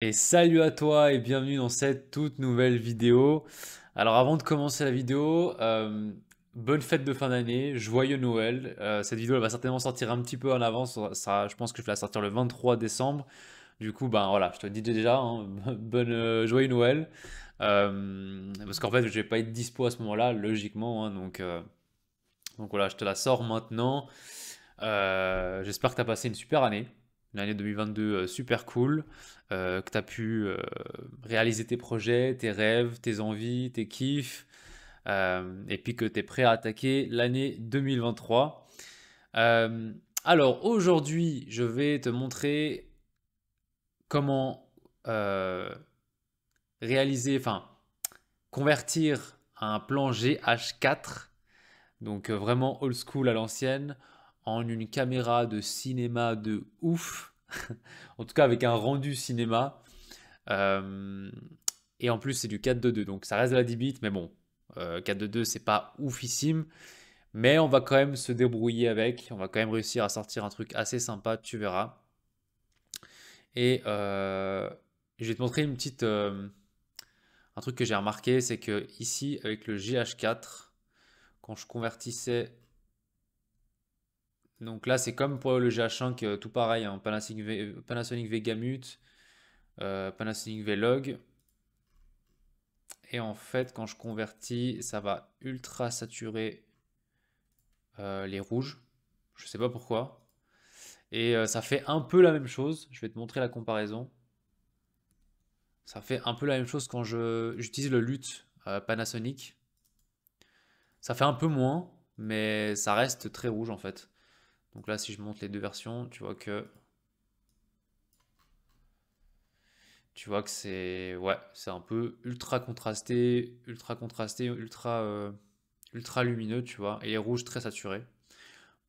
Et salut à toi et bienvenue dans cette toute nouvelle vidéo. Alors avant de commencer la vidéo, euh, bonne fête de fin d'année, joyeux Noël. Euh, cette vidéo elle va certainement sortir un petit peu en avance, ça, je pense que je vais la sortir le 23 décembre. Du coup, ben voilà, je te le dis déjà, hein, bonne, euh, joyeux Noël. parce qu'en fait, je ne vais pas être dispo à ce moment-là, logiquement. Hein, donc, donc voilà, je te la sors maintenant. J'espère que tu as passé une super année l'année 2022 euh, super cool, euh, que tu as pu euh, réaliser tes projets, tes rêves, tes envies, tes kiffs, et puis que tu es prêt à attaquer l'année 2023. alors aujourd'hui, je vais te montrer comment réaliser, enfin, convertir un plan GH4, donc vraiment old school à l'ancienne, une caméra de cinéma de ouf, en tout cas avec un rendu cinéma. Euh, et en plus, c'est du 4-2-2, donc ça reste la 10 bits, mais bon, 4-2-2, euh, c'est pas oufissime. Mais on va quand même se débrouiller avec, on va quand même réussir à sortir un truc assez sympa, tu verras. Et euh, je vais te montrer une petite, un truc que j'ai remarqué, c'est que ici, avec le GH4, quand je convertissais donc là, c'est comme pour le GH5, euh, tout pareil, hein. Panasonic, v, Panasonic V euh, Panasonic Vlog. Euh, Et en fait, quand je convertis, ça va ultra saturer euh, les rouges. Je ne sais pas pourquoi. Et ça fait un peu la même chose. Je vais te montrer la comparaison. Ça fait un peu la même chose quand j'utilise le LUT Panasonic. Ça fait un peu moins, mais ça reste très rouge en fait. Donc là, si je monte les deux versions, tu vois que... Tu vois que c'est... Ouais, c'est un peu ultra contrasté, ultra contrasté, ultra, euh, ultra lumineux, tu vois. Et les rouges très saturés.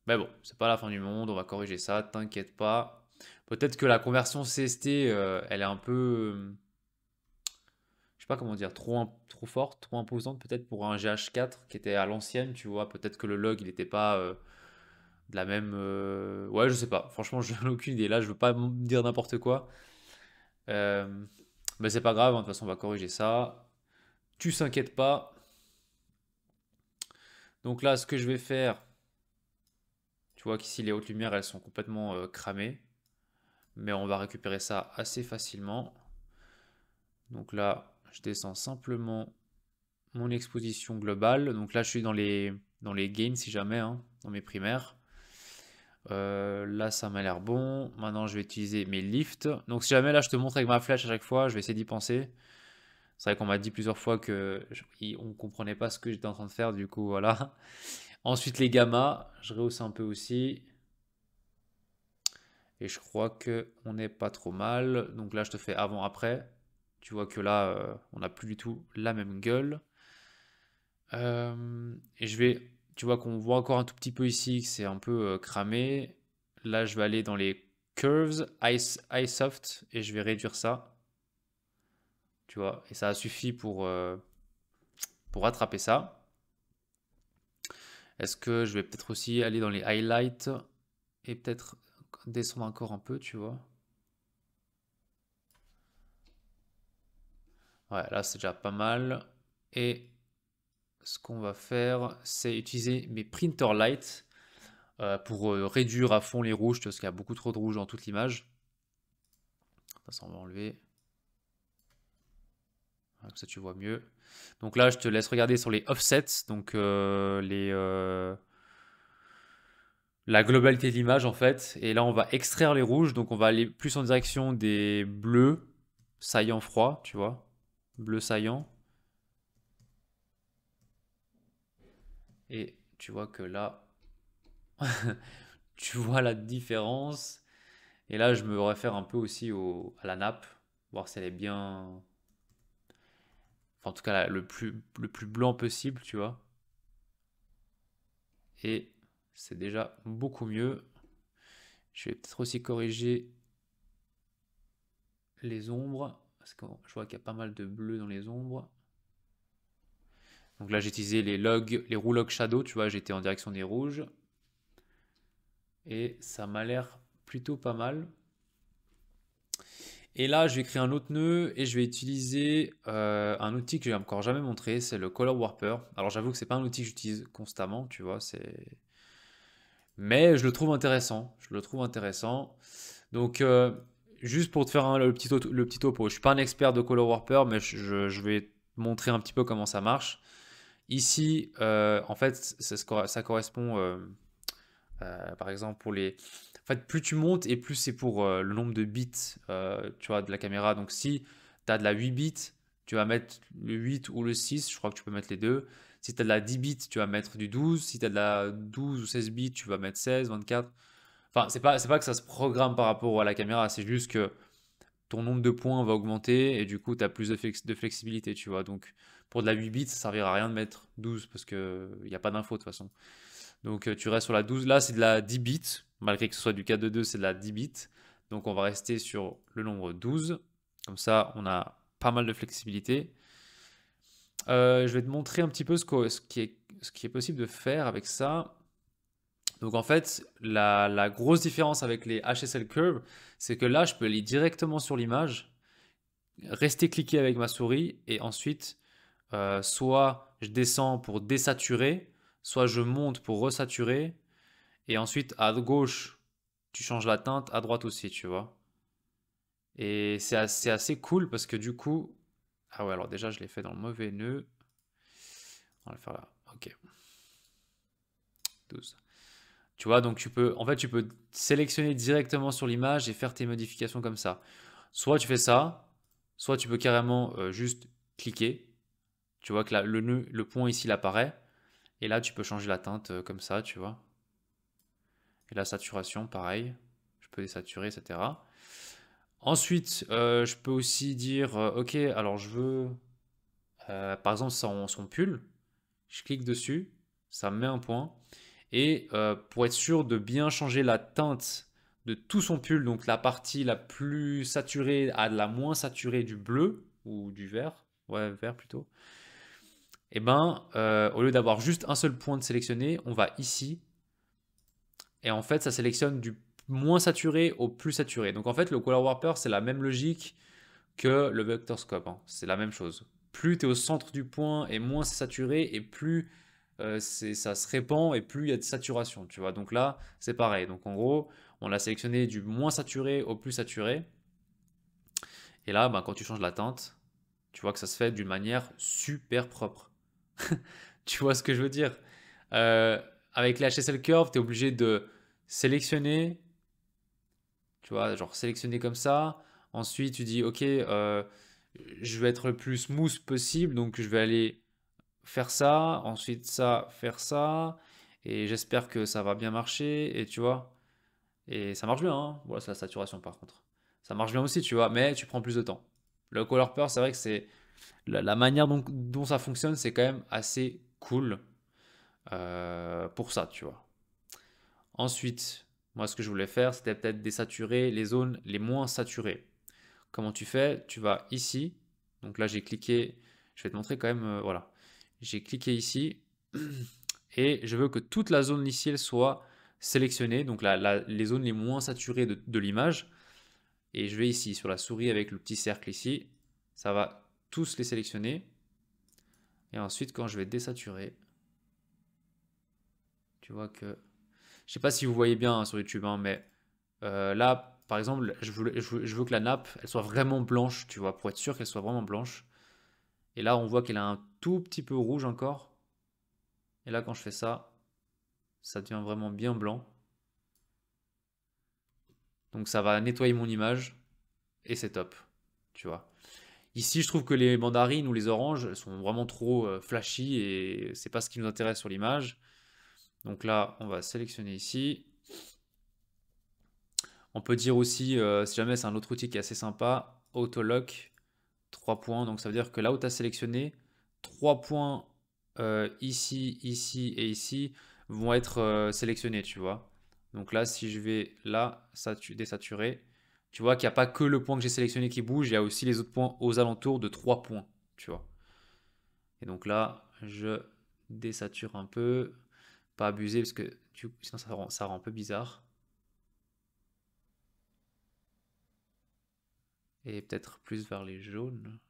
Mais bon, c'est pas la fin du monde, on va corriger ça, t'inquiète pas. Peut-être que la conversion CST, euh, elle est un peu... Euh, je sais pas comment dire, trop, trop forte, trop imposante peut-être pour un GH4 qui était à l'ancienne, tu vois. Peut-être que le log, il n'était pas de la même. Euh, ouais, je sais pas. Franchement, je n'ai aucune idée. Là, je veux pas dire n'importe quoi. Euh... Mais c'est pas grave. Hein, de toute façon, on va corriger ça. Tu s'inquiètes pas. Donc là, ce que je vais faire. Tu vois qu'ici, les hautes lumières, elles sont complètement euh, cramées. Mais on va récupérer ça assez facilement. Donc là, je descends simplement mon exposition globale. Donc là, je suis dans les, dans les gains, si jamais, hein, dans mes primaires. Euh, là, ça m'a l'air bon. Maintenant, je vais utiliser mes lifts. Donc, si jamais là, je te montre avec ma flèche à chaque fois, je vais essayer d'y penser. C'est vrai qu'on m'a dit plusieurs fois que ne on comprenait pas ce que j'étais en train de faire, du coup, voilà. Ensuite, les gammas, je rehausse un peu aussi. Et je crois que on n'est pas trop mal. Donc là, je te fais avant-après. Tu vois que là, euh, on n'a plus du tout la même gueule. Euh, et je vais tu vois qu'on voit encore un tout petit peu ici, que c'est un peu euh, cramé. Là, je vais aller dans les curves, ice, ice soft, et je vais réduire ça. Tu vois, et ça a suffi pour, euh, pour rattraper ça. Est-ce que je vais peut-être aussi aller dans les highlights et peut-être descendre encore un peu, tu vois Ouais, là c'est déjà pas mal. Et ce qu'on va faire, c'est utiliser mes printer light euh, pour euh, réduire à fond les rouges, parce qu'il y a beaucoup trop de rouge dans toute l'image. Ça, on va enlever. Comme ça, tu vois mieux. Donc là, je te laisse regarder sur les offsets, donc euh, les, la globalité de l'image en fait. Et là, on va extraire les rouges, donc on va aller plus en direction des bleus saillants froids, tu vois. Bleu saillant. Et tu vois que là, tu vois la différence. Et là, je me réfère un peu aussi à la nappe, voir si elle est bien... en tout cas, le, plus, le plus blanc possible, tu vois. Et c'est déjà beaucoup mieux. Je vais peut-être aussi corriger les ombres, parce que je vois qu'il y a pas mal de bleu dans les ombres. Donc là, j'ai utilisé les logs, les shadow, tu vois, j'étais en direction des rouges. Et ça m'a l'air plutôt pas mal. Et là, je vais créer un autre nœud et je vais utiliser euh, un outil que je n'ai encore jamais montré, c'est le Color Warper. Alors j'avoue que ce n'est pas un outil que j'utilise constamment, tu vois, c'est... Mais je le trouve intéressant, je le trouve intéressant. Donc euh, juste pour te faire le, petit le topo, je suis pas un expert de Color Warper, mais je, vais montrer un petit peu comment ça marche. Ici, euh, en fait, ça, correspond, euh, euh, par exemple, pour les... En fait, plus tu montes et plus c'est pour le nombre de bits, tu vois, de la caméra. Donc, si tu as de la 8 bits, tu vas mettre le 8 ou le 6, je crois que tu peux mettre les deux. Si tu as de la 10 bits, tu vas mettre du 12. Si tu as de la 12 ou 16 bits, tu vas mettre 16, 24. Enfin, c'est pas, pas que ça se programme par rapport à la caméra, c'est juste que ton nombre de points va augmenter et du coup, tu as plus de, de flexibilité, tu vois. Donc, pour de la 8 bits, ça servira à rien de mettre 12 parce qu'il n'y euh, a pas d'info de toute façon. Donc euh, tu restes sur la 12. Là, c'est de la 10 bits. Malgré que ce soit du 4 de 2, c'est de la 10 bits. Donc on va rester sur le nombre 12. Comme ça, on a pas mal de flexibilité. Euh, je vais te montrer un petit peu ce, qui est, possible de faire avec ça. Donc en fait, la, grosse différence avec les HSL Curves, c'est que là, je peux aller directement sur l'image, rester cliqué avec ma souris et ensuite euh, soit je descends pour désaturer, soit je monte pour resaturer. Et ensuite, à gauche, tu changes la teinte, à droite aussi, tu vois. Et c'est assez, cool parce que du coup... Ah ouais, alors déjà, je l'ai fait dans le mauvais nœud. On va le faire là. Ok. 12. Tu vois, donc tu peux, en fait, tu peux sélectionner directement sur l'image et faire tes modifications comme ça. Soit tu fais ça, soit tu peux carrément euh, juste cliquer tu vois que le, le point ici, l'apparaît apparaît. Et là, tu peux changer la teinte euh, comme ça, tu vois. Et la saturation, pareil. Je peux désaturer, etc. Ensuite, euh, je peux aussi dire, euh, OK, alors je veux, par exemple, son, son, pull. Je clique dessus, ça me met un point. Et pour être sûr de bien changer la teinte de tout son pull, donc la partie la plus saturée à la moins saturée du bleu ou du vert, ouais, vert plutôt, et eh ben, euh, au lieu d'avoir juste un seul point de sélectionner, on va ici. Et en fait, ça sélectionne du moins saturé au plus saturé. Donc en fait, le Color Warper, c'est la même logique que le Vectorscope. Scope, hein. C'est la même chose. Plus tu es au centre du point et moins c'est saturé et plus euh, ça se répand et plus il y a de saturation. Tu vois Donc là, c'est pareil. Donc en gros, on l'a sélectionné du moins saturé au plus saturé. Et là, ben, quand tu changes la teinte, tu vois que ça se fait d'une manière super propre. tu vois ce que je veux dire euh, Avec la HSL Curve, tu es obligé de sélectionner, tu vois, genre sélectionner comme ça. Ensuite, tu dis, OK, euh, je vais être le plus smooth possible, donc je vais aller faire ça, ensuite ça, faire ça, et j'espère que ça va bien marcher, et tu vois. Et ça marche bien, hein. voilà, c'est la saturation par contre. Ça marche bien aussi, tu vois, mais tu prends plus de temps. Le color peur, c'est vrai que c'est la, manière dont, dont, ça fonctionne, c'est quand même assez cool euh, pour ça, tu vois. Ensuite, moi, ce que je voulais faire, c'était peut-être désaturer les zones les moins saturées. Comment tu fais Tu vas ici. Donc là, j'ai cliqué. Je vais te montrer quand même. Euh, voilà. J'ai cliqué ici. Et je veux que toute la zone ici, elle soit sélectionnée. Donc les zones les moins saturées de, de l'image. Et je vais ici, sur la souris avec le petit cercle ici. Ça va tous les sélectionner. Et ensuite, quand je vais désaturer, tu vois que... Je sais pas si vous voyez bien hein, sur YouTube, hein, mais euh, là, par exemple, je veux, je veux, que la nappe, elle soit vraiment blanche, tu vois, pour être sûr qu'elle soit vraiment blanche. Et là, on voit qu'elle a un tout petit peu rouge encore. Et là, quand je fais ça, ça devient vraiment bien blanc. Donc ça va nettoyer mon image et c'est top, tu vois. Ici, je trouve que les mandarines ou les oranges sont vraiment trop euh, flashy et c'est pas ce qui nous intéresse sur l'image. Donc là, on va sélectionner ici. On peut dire aussi, euh, si jamais c'est un autre outil qui est assez sympa, Autolock, 3 points. Donc ça veut dire que là où tu as sélectionné, 3 points euh, ici, ici et ici vont être sélectionnés, tu vois. Donc là, si je vais là, désaturer, tu vois qu'il n'y a pas que le point que j'ai sélectionné qui bouge, il y a aussi les autres points aux alentours de 3 points. Tu vois. Et donc là, je désature un peu. Pas abuser parce que sinon ça ça rend un peu bizarre. Et peut-être plus vers les jaunes.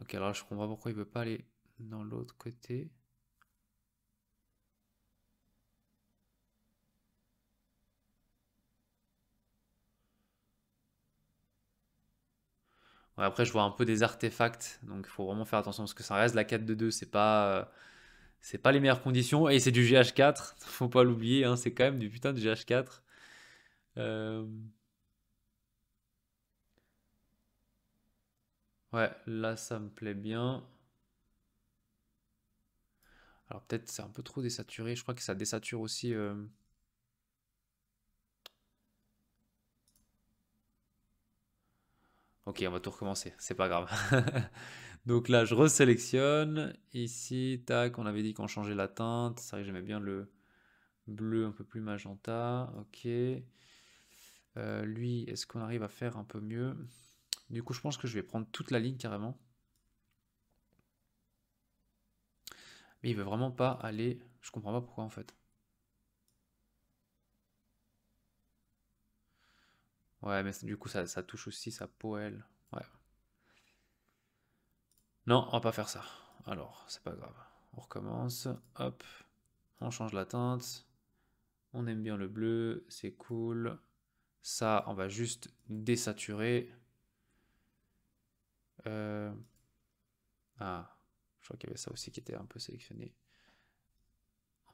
Ok, alors je comprends pourquoi il veut pas aller dans l'autre côté. après, je vois un peu des artefacts, donc il faut vraiment faire attention parce que ça reste la 4 de 2, c'est pas, euh, pas les meilleures conditions. Et c'est du GH4, faut pas l'oublier, hein, c'est quand même du putain de GH4. Euh... Ouais, là, ça me plaît bien. Alors peut-être c'est un peu trop désaturé. Je crois que ça désature aussi. Euh, ok, on va tout recommencer. C'est pas grave. Donc là, je resélectionne. Ici, tac, on avait dit qu'on changeait la teinte. C'est vrai que j'aimais bien le bleu un peu plus magenta. Ok. Euh, lui, est-ce qu'on arrive à faire un peu mieux du coup, je pense que je vais prendre toute la ligne carrément. Mais il veut vraiment pas aller... Je comprends pas pourquoi en fait. Ouais, mais du coup, ça, touche aussi sa poêle. Ouais. Non, on va pas faire ça. Alors, c'est pas grave. On recommence. Hop. On change la teinte. On aime bien le bleu. C'est cool. Ça, on va juste désaturer. Euh, ah, je crois qu'il y avait ça aussi qui était un peu sélectionné.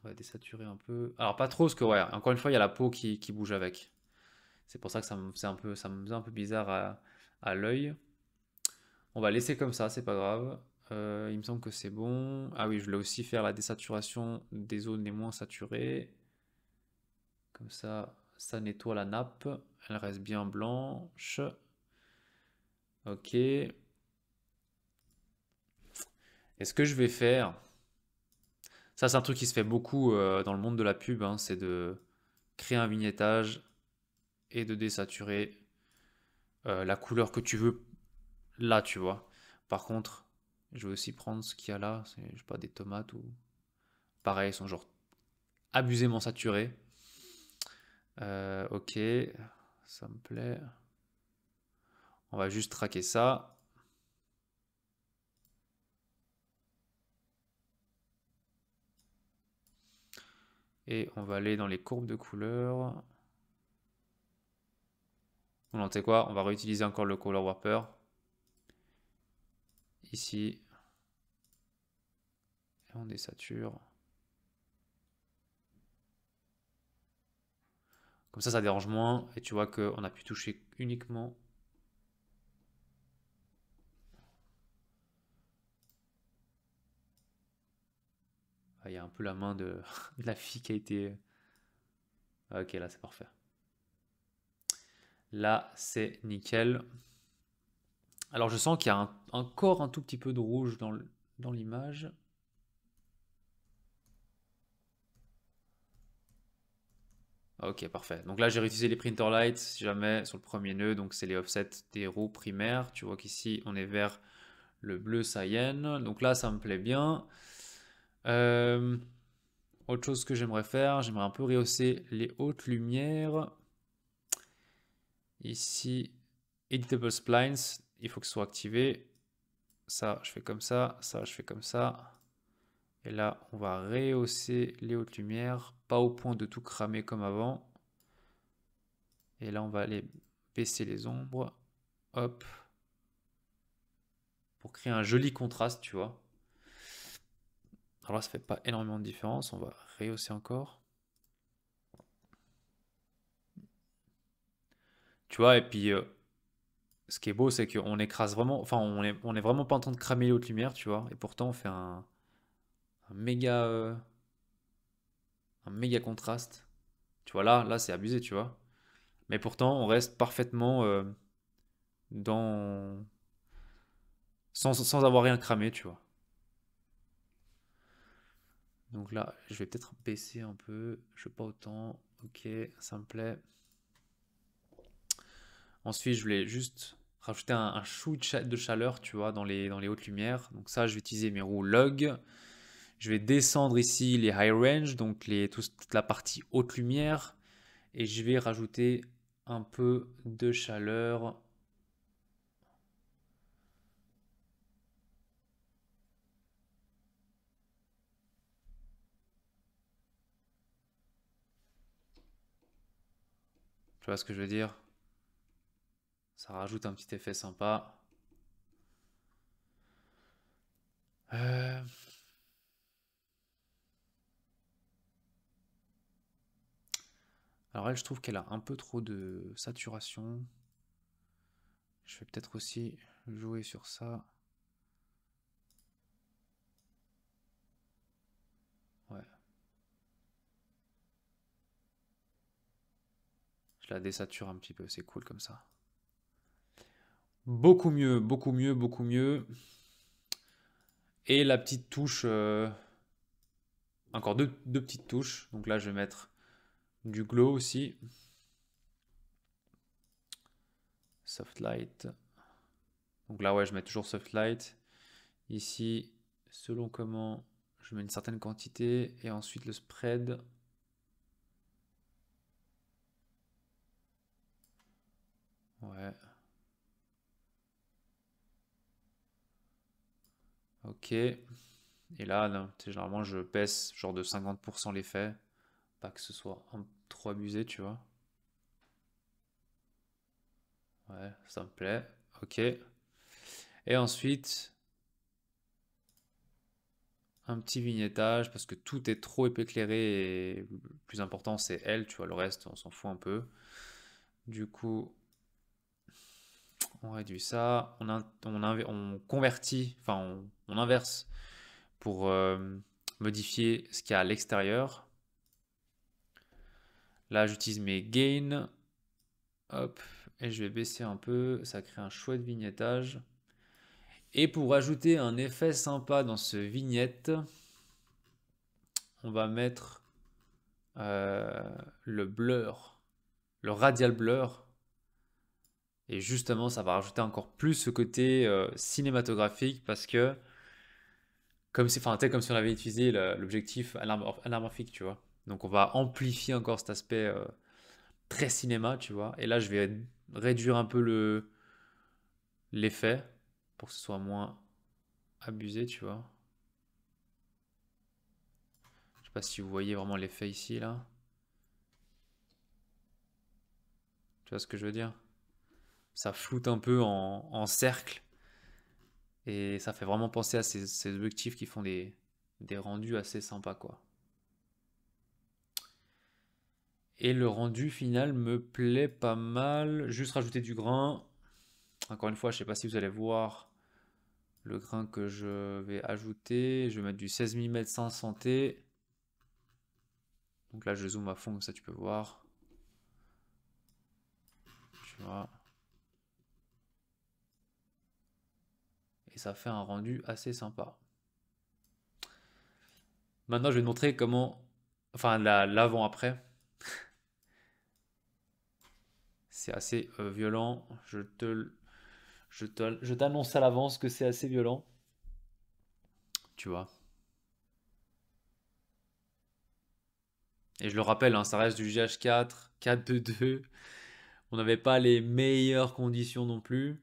On va désaturer un peu. Alors pas trop, parce que ouais, encore une fois, il y a la peau qui, bouge avec. C'est pour ça que ça me, un peu, ça me faisait un peu bizarre à, l'œil. On va laisser comme ça, c'est pas grave. Euh, il me semble que c'est bon. Ah oui, je voulais aussi faire la désaturation des zones les moins saturées. Comme ça, ça nettoie la nappe. Elle reste bien blanche. Ok. Et ce que je vais faire, ça c'est un truc qui se fait beaucoup euh, dans le monde de la pub, hein, c'est de créer un vignettage et de désaturer euh, la couleur que tu veux là, tu vois. Par contre, je vais aussi prendre ce qu'il y a là, je sais pas, des tomates ou... Pareil, ils sont genre abusément saturés. Euh, ok, ça me plaît. On va juste traquer ça. Et on va aller dans les courbes de couleurs. On en sait quoi On va réutiliser encore le color warper. Ici. Et on désature. Comme ça, ça dérange moins. Et tu vois qu'on a pu toucher uniquement Il y a un peu la main de, la fille qui a été... Euh, ok, là c'est parfait. Là, c'est nickel. Alors je sens qu'il y a encore un tout petit peu de rouge dans l'image. Ok, parfait. Donc là, j'ai réutilisé les printer lights, si jamais, sur le premier nœud. Donc, c'est les offsets des roues primaires. Tu vois qu'ici, on est vers le bleu cyan. Donc là, ça me plaît bien. Euh, autre chose que j'aimerais faire, j'aimerais un peu rehausser les hautes lumières. Ici, editable splines, il faut que ce soit activé. Ça, je fais comme ça, ça, je fais comme ça. Et là, on va rehausser les hautes lumières, pas au point de tout cramer comme avant. Et là, on va aller baisser les ombres. Hop. Pour créer un joli contraste, tu vois. Alors là, ça fait pas énormément de différence. On va rehausser encore. Tu vois, et puis euh, ce qui est beau, c'est qu'on écrase vraiment. Enfin, on est, vraiment pas en train de cramer les hautes lumières, tu vois. Et pourtant, on fait euh, un, méga. contraste. Tu vois, là, là c'est abusé, tu vois. Mais pourtant, on reste parfaitement euh, dans. sans avoir rien cramé, tu vois. Donc là, je vais peut-être baisser un peu. Je veux pas autant. Ok, ça me plaît. Ensuite, je voulais juste rajouter un, chou de, chaleur, tu vois, dans les, dans les hautes lumières. Donc ça, je vais utiliser mes roues log. Je vais descendre ici les high range, donc les, toute la partie haute lumière. Et je vais rajouter un peu de chaleur Tu vois ce que je veux dire Ça rajoute un petit effet sympa. Euh. Alors elle, je trouve qu'elle a un peu trop de saturation. Je vais peut-être aussi jouer sur ça. la désature un petit peu, c'est cool comme ça. Beaucoup mieux, beaucoup mieux, beaucoup mieux. Et la petite touche, euh, encore deux, deux, petites touches. Donc là, je vais mettre du glow aussi. Soft light. Donc là, ouais, je mets toujours soft light. Ici, selon comment, je mets une certaine quantité. Et ensuite, le spread, Ouais. Ok. Et là, non, généralement, je pèse genre de 50% l'effet. Pas que ce soit trop abusé, tu vois. Ouais, ça me plaît. Ok. Et ensuite, un petit vignettage parce que tout est trop éclairé et le plus important c'est elle, tu vois, le reste on s'en fout un peu. Du coup, on réduit ça, on, on, convertit, enfin on, inverse pour euh, modifier ce qu'il y a à l'extérieur. Là, j'utilise mes gains. Hop, et je vais baisser un peu, ça crée un chouette vignettage. Et pour ajouter un effet sympa dans ce vignette, on va mettre euh, le blur, le radial blur et justement, ça va rajouter encore plus ce côté euh, cinématographique parce que, comme si, comme si on avait utilisé l'objectif anamorphique, tu vois. Donc on va amplifier encore cet aspect euh, très cinéma, tu vois. Et là, je vais réduire un peu le l'effet pour que ce soit moins abusé, tu vois. Je sais pas si vous voyez vraiment l'effet ici, là. Tu vois ce que je veux dire ça floute un peu en, cercle. Et ça fait vraiment penser à ces, objectifs qui font des, rendus assez sympas, quoi. Et le rendu final me plaît pas mal. Juste rajouter du grain. Encore une fois, je sais pas si vous allez voir le grain que je vais ajouter. Je vais mettre du 16 mm sans santé Donc là, je zoome à fond, comme ça tu peux voir. Tu vois. et ça fait un rendu assez sympa. Maintenant, je vais te montrer comment, enfin l'avant-après. c'est assez euh, violent, je te je t'annonce à l'avance que c'est assez violent. Tu vois. Et je le rappelle, hein, ça reste du GH4, 4 2 2. On n'avait pas les meilleures conditions non plus.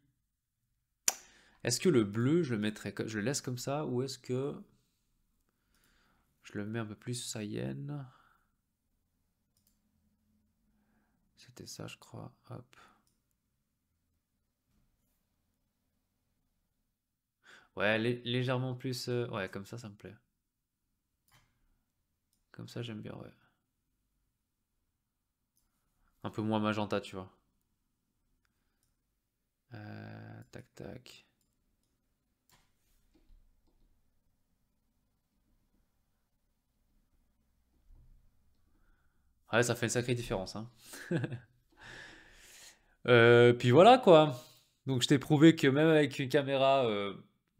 Est-ce que le bleu, je le mettrais, je le laisse comme ça, ou est-ce que je le mets un peu plus cyan C'était ça, je crois. Hop. Ouais, légèrement plus. Euh, ouais, comme ça, ça me plaît. Comme ça, j'aime bien, Un peu moins magenta, tu vois. Euh, tac, tac. Ah ouais, ça fait une sacrée différence. Hein. Euh, puis voilà quoi. Donc je t'ai prouvé que même avec une caméra euh,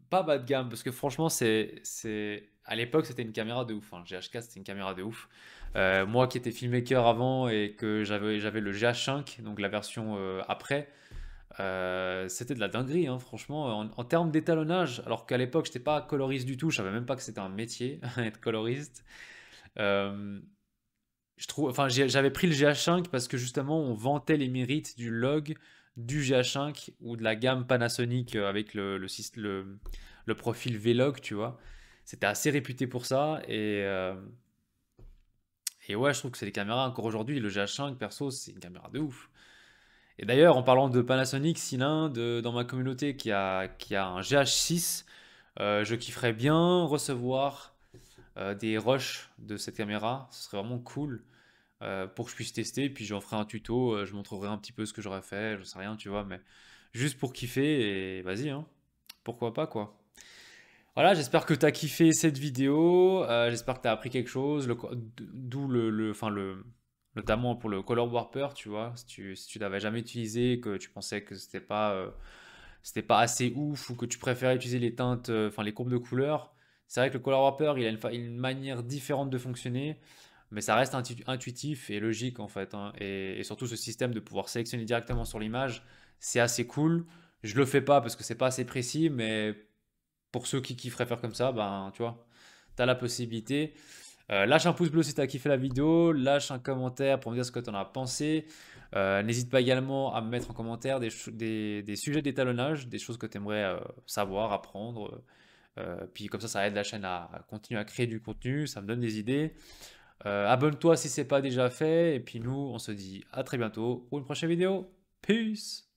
pas bas de gamme, parce que franchement, c'est, c'est... à l'époque c'était une caméra de ouf. Hein. Le GH4 c'était une caméra de ouf. Euh, moi qui étais filmmaker avant et que j'avais, j'avais le GH5, donc la version après, c'était de la dinguerie, hein, franchement. En, termes d'étalonnage, alors qu'à l'époque, j'étais pas coloriste du tout, je savais même pas que c'était un métier, être coloriste. Euh, je trouve, enfin, j'avais pris le GH5 parce que justement, on vantait les mérites du log du GH5 ou de la gamme Panasonic euh, avec le, le, le, le profil tu vois. C'était assez réputé pour ça. Et, euh, et ouais, je trouve que c'est des caméras, encore aujourd'hui, le GH5 perso, c'est une caméra de ouf. Et d'ailleurs, en parlant de Panasonic, si l'un dans ma communauté qui a, qui a un GH6, euh, je kifferais bien recevoir euh, des rushs de cette caméra, ce serait vraiment cool euh, pour que je puisse tester. puis j'en ferai un tuto, euh, je montrerai un petit peu ce que j'aurais fait, je sais rien, tu vois, mais juste pour kiffer et vas-y, hein, pourquoi pas quoi. Voilà, j'espère que tu as kiffé cette vidéo, j'espère que tu as appris quelque chose, d'où le, enfin le, notamment pour le Color Warper, tu vois, si tu, si l'avais jamais utilisé, que tu pensais que c'était pas, c'était pas assez ouf ou que tu préférais utiliser les teintes, enfin les courbes de couleur, c'est vrai que le color wrapper, il a une, manière différente de fonctionner, mais ça reste intuitif et logique en fait. Hein. Et, surtout ce système de pouvoir sélectionner directement sur l'image, c'est assez cool. Je le fais pas parce que c'est pas assez précis, mais pour ceux qui kifferaient faire comme ça, ben tu vois, as la possibilité. Euh, lâche un pouce bleu si tu as kiffé la vidéo, lâche un commentaire pour me dire ce que tu en as pensé. Euh, n'hésite pas également à me mettre en commentaire des, sujets d'étalonnage, des choses que tu aimerais euh, savoir, apprendre, euh, puis comme ça, ça aide la chaîne à continuer à créer du contenu, ça me donne des idées. Euh, abonne-toi si ce n'est pas déjà fait. Et puis nous, on se dit à très bientôt pour une prochaine vidéo. Peace